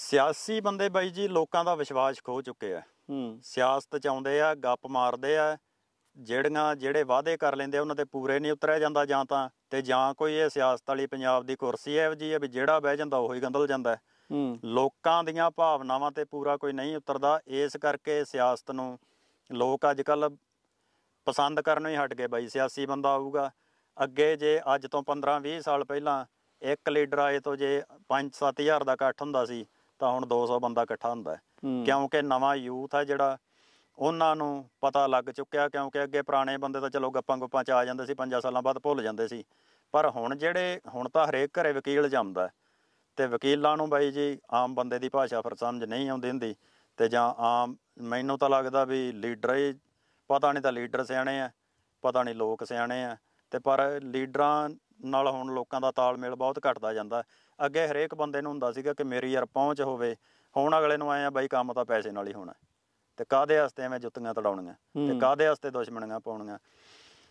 ਸਿਆਸੀ ਬੰਦੇ ਬਾਈ ਜੀ ਲੋਕਾਂ ਦਾ ਵਿਸ਼ਵਾਸ ਖੋ ਚੁੱਕੇ ਆ ਹੂੰ ਸਿਆਸਤ ਚ ਆਉਂਦੇ ਆ ਗੱਪ ਮਾਰਦੇ ਆ ਜਿਹੜੀਆਂ ਜਿਹੜੇ ਵਾਅਦੇ ਕਰ ਲੈਂਦੇ ਉਹਨਾਂ ਤੇ ਪੂਰੇ ਨਹੀਂ ਉਤਰਿਆ ਜਾਂਦਾ ਜਾਂ ਤਾਂ ਤੇ ਜਾਂ ਕੋਈ ਇਹ ਸਿਆਸਤ ਵਾਲੀ ਪੰਜਾਬ ਦੀ ਕੁਰਸੀ ਐ ਜੀ ਵੀ ਜਿਹੜਾ ਬਹਿ ਜਾਂਦਾ ਹੀ ਗੰਦਲ ਜਾਂਦਾ ਲੋਕਾਂ ਦੀਆਂ ਭਾਵਨਾਵਾਂ ਤੇ ਪੂਰਾ ਕੋਈ ਨਹੀਂ ਉਤਰਦਾ ਇਸ ਕਰਕੇ ਸਿਆਸਤ ਨੂੰ ਲੋਕ ਅੱਜ ਕੱਲ ਪਸੰਦ ਕਰਨੋਂ ਹੀ ਹਟ ਗਏ ਬਾਈ ਸਿਆਸੀ ਬੰਦਾ ਆਊਗਾ ਅੱਗੇ ਜੇ ਅੱਜ ਤੋਂ 15 20 ਸਾਲ ਪਹਿਲਾਂ ਇੱਕ ਲੀਡਰ ਆਏ ਤੋਂ ਜੇ 5 7000 ਦਾ ਇਕੱਠ ਹੁੰਦਾ ਸੀ ਤਾਂ ਹੁਣ 200 ਬੰਦਾ ਇਕੱਠਾ ਹੁੰਦਾ ਹੈ ਕਿਉਂਕਿ ਨਵਾਂ ਯੂਥ ਹੈ ਜਿਹੜਾ ਉਹਨਾਂ ਨੂੰ ਪਤਾ ਲੱਗ ਚੁੱਕਿਆ ਕਿਉਂਕਿ ਅੱਗੇ ਪੁਰਾਣੇ ਬੰਦੇ ਤਾਂ ਚਲੋ ਗੱਪਾਂ ਗੁੱਪਾਂ ਚ ਆ ਜਾਂਦੇ ਸੀ 5 ਸਾਲਾਂ ਬਾਅਦ ਭੁੱਲ ਜਾਂਦੇ ਸੀ ਪਰ ਹੁਣ ਜਿਹੜੇ ਹੁਣ ਤਾਂ ਹਰੇਕ ਘਰੇ ਵਕੀਲ ਜਾਂਦਾ ਤੇ ਵਕੀਲਾਂ ਨੂੰ ਬਾਈ ਜੀ ਆਮ ਬੰਦੇ ਦੀ ਭਾਸ਼ਾ ਫਿਰ ਸਮਝ ਨਹੀਂ ਆਉਂਦੀ ਹੁੰਦੀ ਤੇ ਜਾਂ ਆਮ ਮੈਨੂੰ ਤਾਂ ਲੱਗਦਾ ਵੀ ਲੀਡਰ ਹੀ ਪਤਾ ਨਹੀਂ ਤਾਂ ਲੀਡਰ ਸਿਆਣੇ ਆ ਪਤਾ ਨਹੀਂ ਲੋਕ ਸਿਆਣੇ ਆ ਤੇ ਪਰ ਲੀਡਰਾਂ ਨਾਲ ਹੁਣ ਲੋਕਾਂ ਦਾ ਤਾਲਮੇਲ ਬਹੁਤ ਘਟਦਾ ਜਾਂਦਾ ਅੱਗੇ ਹਰੇਕ ਬੰਦੇ ਨੂੰ ਹੁੰਦਾ ਸੀਗਾ ਕਿ ਮੇਰੀ ਯਾਰ ਪਹੁੰਚ ਹੋਵੇ ਹੁਣ ਅਗਲੇ ਨੂੰ ਆਏ ਆ ਬਾਈ ਕੰਮ ਤਾਂ ਪੈਸੇ ਨਾਲ ਹੀ ਹੋਣਾ ਤੇ ਕਾਦੇ ਵਾਸਤੇ ਐਵੇਂ ਜੁੱਤੀਆਂ ਤੜਾਉਣੀਆਂ ਤੇ ਕਾਦੇ ਵਾਸਤੇ ਦੁਸ਼ਮਣੀਆਂ ਪਾਉਣੀਆਂ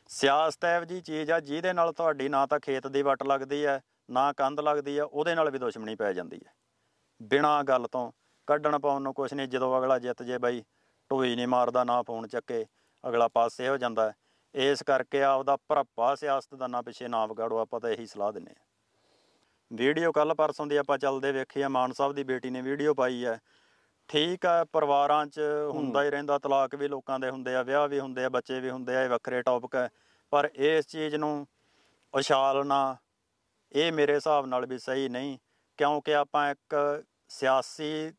ਸਿਆਸਤ ਐਵੇਂ ਜੀ ਚੀਜ਼ ਆ ਜਿਹਦੇ ਨਾਲ ਤੁਹਾਡੀ ਨਾ ਤਾਂ ਖੇਤ ਦੀ ਵੱਟ ਲੱਗਦੀ ਐ ਨਾ ਕੰਧ ਲੱਗਦੀ ਐ ਉਹਦੇ ਨਾਲ ਵੀ ਦੁਸ਼ਮਣੀ ਪੈ ਜਾਂਦੀ ਐ ਬਿਨਾ ਗੱਲ ਤੋਂ ਕੱਢਣ ਪਾਉਣ ਨੂੰ ਕੁਛ ਨਹੀਂ ਜਦੋਂ ਅਗਲਾ ਜਿੱਤ ਜੇ ਬਾਈ ਢੋਈ ਨਹੀਂ ਮਾਰਦਾ ਨਾ ਫੋਨ ਚੱਕੇ ਅਗਲਾ ਪਾਸੇ ਹੋ ਜਾਂਦਾ ਇਸ ਕਰਕੇ ਆਪਦਾ ਭਰਪਾ ਸਿਆਸਤਦਾਨਾਂ ਪਿੱਛੇ ਨਾ ਗਾੜੋ ਆਪਾਂ ਤਾਂ ਇਹੀ ਸਲਾਹ ਦਿੰਨੇ ਆ ਵੀਡੀਓ ਕੱਲ ਪਰਸੋਂ ਦੀ ਆਪਾਂ ਚੱਲਦੇ ਵੇਖੀ ਆ ਮਾਨ ਸਾਹਿਬ ਦੀ ਬੇਟੀ ਨੇ ਵੀਡੀਓ ਪਾਈ ਆ ਠੀਕ ਆ ਪਰਿਵਾਰਾਂ 'ਚ ਹੁੰਦਾ ਹੀ ਰਹਿੰਦਾ ਤਲਾਕ ਵੀ ਲੋਕਾਂ ਦੇ ਹੁੰਦੇ ਆ ਵਿਆਹ ਵੀ ਹੁੰਦੇ ਆ ਬੱਚੇ ਵੀ ਹੁੰਦੇ ਆ ਇਹ ਵੱਖਰੇ ਟੌਪਿਕ ਆ ਪਰ ਇਸ ਚੀਜ਼ ਨੂੰ ਉਛਾਲਣਾ ਇਹ ਮੇਰੇ ਹਿਸਾਬ ਨਾਲ ਵੀ ਸਹੀ ਨਹੀਂ ਕਿਉਂਕਿ ਆਪਾਂ ਇੱਕ ਸਿਆਸੀ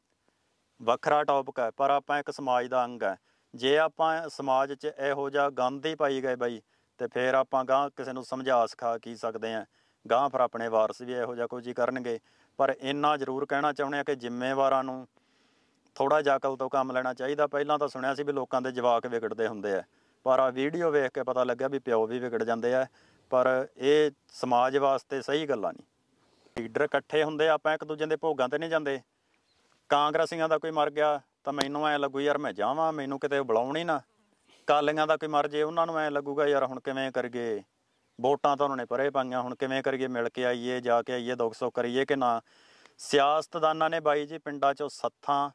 ਵੱਖਰਾ ਟੌਪਿਕ ਆ ਪਰ ਆਪਾਂ ਇੱਕ ਸਮਾਜ ਦਾ ਅੰਗ ਆ ਜੇ ਆਪਾਂ ਸਮਾਜ 'ਚ ਇਹੋ ਜਿਹਾ ਗੰਦ ਹੀ ਪਾਈ ਗਏ ਬਾਈ ਤੇ ਫੇਰ ਆਪਾਂ ਗਾਂ ਕਿਸੇ ਨੂੰ ਸਮਝਾ ਸਿਖਾ ਕੀ ਸਕਦੇ ਆ ਗਾਂ ਫਿਰ ਆਪਣੇ ਵਾਰਸ ਵੀ ਇਹੋ ਜਿਹਾ ਕੁਝ ਹੀ ਕਰਨਗੇ ਪਰ ਇੰਨਾ ਜ਼ਰੂਰ ਕਹਿਣਾ ਚਾਹੁੰਦੇ ਆ ਕਿ ਜ਼ਿੰਮੇਵਾਰਾਂ ਨੂੰ ਥੋੜਾ ਜਾਕਲ ਤੋਂ ਕੰਮ ਲੈਣਾ ਚਾਹੀਦਾ ਪਹਿਲਾਂ ਤਾਂ ਸੁਣਿਆ ਸੀ ਵੀ ਲੋਕਾਂ ਦੇ ਜਵਾਕ ਵਿਗੜਦੇ ਹੁੰਦੇ ਆ ਪਰ ਆ ਵੀਡੀਓ ਵੇਖ ਕੇ ਪਤਾ ਲੱਗਿਆ ਵੀ ਪਿਓ ਵੀ ਵਿਗੜ ਜਾਂਦੇ ਆ ਪਰ ਇਹ ਸਮਾਜ ਵਾਸਤੇ ਸਹੀ ਗੱਲਾਂ ਨਹੀਂ ਲੀਡਰ ਇਕੱਠੇ ਹੁੰਦੇ ਆਪਾਂ ਇੱਕ ਦੂਜੇ ਦੇ ਭੋਗਾਂ ਤੇ ਨਹੀਂ ਜਾਂਦੇ ਕਾਂਗਰਸੀਆਂ ਦਾ ਕੋਈ ਮਰ ਗਿਆ ਤਾਂ ਮੈਨੂੰ ਐ ਲੱਗੂ ਯਾਰ ਮੈਂ ਜਾਵਾਂ ਮੈਨੂੰ ਕਿਤੇ ਬੁਲਾਉਣੀ ਨਾ ਕਾਲੀਆਂ ਦਾ ਕੋਈ ਮਰ ਜੇ ਉਹਨਾਂ ਨੂੰ ਐ ਲੱਗੂਗਾ ਯਾਰ ਹੁਣ ਕਿਵੇਂ ਕਰਗੇ ਵੋਟਾਂ ਤਾਂ ਉਹਨਾਂ ਨੇ ਪਰੇ ਪਾਈਆਂ ਹੁਣ ਕਿਵੇਂ ਕਰੀਏ ਮਿਲ ਕੇ ਆਈਏ ਜਾ ਕੇ ਆਈਏ ਦੁੱਖ ਸੁੱਖ ਕਰੀਏ ਕਿ ਨਾ ਸਿਆਸਤਦਾਨਾਂ ਨੇ ਬਾਈ ਜੀ ਪਿੰਡਾਂ 'ਚੋਂ ਸੱਥਾਂ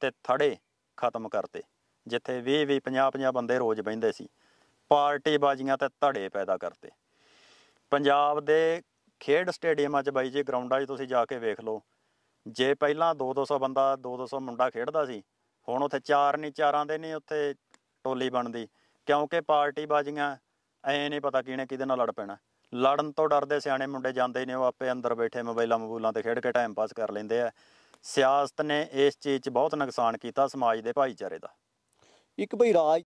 ਤੇ ਥੜੇ ਖਤਮ ਕਰਤੇ ਜਿੱਥੇ 20 20 50 50 ਬੰਦੇ ਰੋਜ਼ ਬੈਂਦੇ ਸੀ ਪਾਰਟੀ ਬਾਜ਼ੀਆਂ ਤੇ ਧੜੇ ਪੈਦਾ ਕਰਤੇ ਪੰਜਾਬ ਦੇ ਖੇਡ ਸਟੇਡੀਅਮਾਂ 'ਚ ਬਾਈ ਜੀ ਗਰਾਊਂਡਾਂ 'ਚ ਤੁਸੀਂ ਜਾ ਕੇ ਵੇਖ ਲਓ ਜੇ ਪਹਿਲਾਂ 2-200 ਬੰਦਾ 2-200 ਮੁੰਡਾ ਖੇਡਦਾ ਸੀ ਹੁਣ ਉੱਥੇ ਚਾਰ ਨਹੀਂ ਚਾਰਾਂ ਦੇ ਨਹੀਂ ਉੱਥੇ ਟੋਲੀ ਬਣਦੀ ਕਿਉਂਕਿ ਪਾਰਟੀ ਬਾਜੀਆਂ ਐ ਨਹੀਂ ਪਤਾ ਕਿਹਨੇ ਕਿਹਦੇ ਨਾਲ ਲੜ ਪੈਣਾ ਲੜਨ ਤੋਂ ਡਰਦੇ ਸਿਆਣੇ ਮੁੰਡੇ ਜਾਂਦੇ ਨੇ ਉਹ ਆਪੇ ਅੰਦਰ ਬੈਠੇ ਮੋਬਾਈਲਾਂ ਮਬੂਲਾਂ ਤੇ ਖੇਡ ਕੇ ਟਾਈਮ ਪਾਸ ਕਰ ਲੈਂਦੇ ਆ ਸਿਆਸਤ ਨੇ ਇਸ ਚੀਜ਼ 'ਚ ਬਹੁਤ ਨੁਕਸਾਨ ਕੀਤਾ ਸਮਾਜ ਦੇ ਭਾਈਚਾਰੇ ਦਾ ਇੱਕ ਬਈ ਰਾਜ